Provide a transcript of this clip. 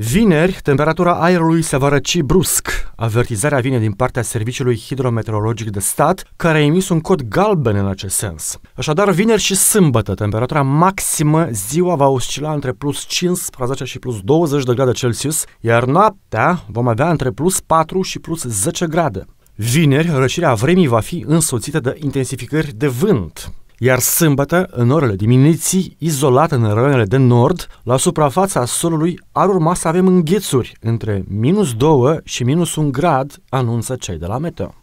Vineri, temperatura aerului se va răci brusc. Avertizarea vine din partea Serviciului Hidrometeorologic de Stat, care a emis un cod galben în acest sens. Așadar, vineri și sâmbătă, temperatura maximă ziua va oscila între plus 15 și plus 20 de grade Celsius, iar noaptea vom avea între plus 4 și plus 10 grade. Vineri, răcirea vremii va fi însoțită de intensificări de vânt iar sâmbătă, în orele dimineții, izolat în rănele de nord, la suprafața solului ar urma să avem înghețuri între minus 2 și minus 1 grad, anunță cei de la meteo.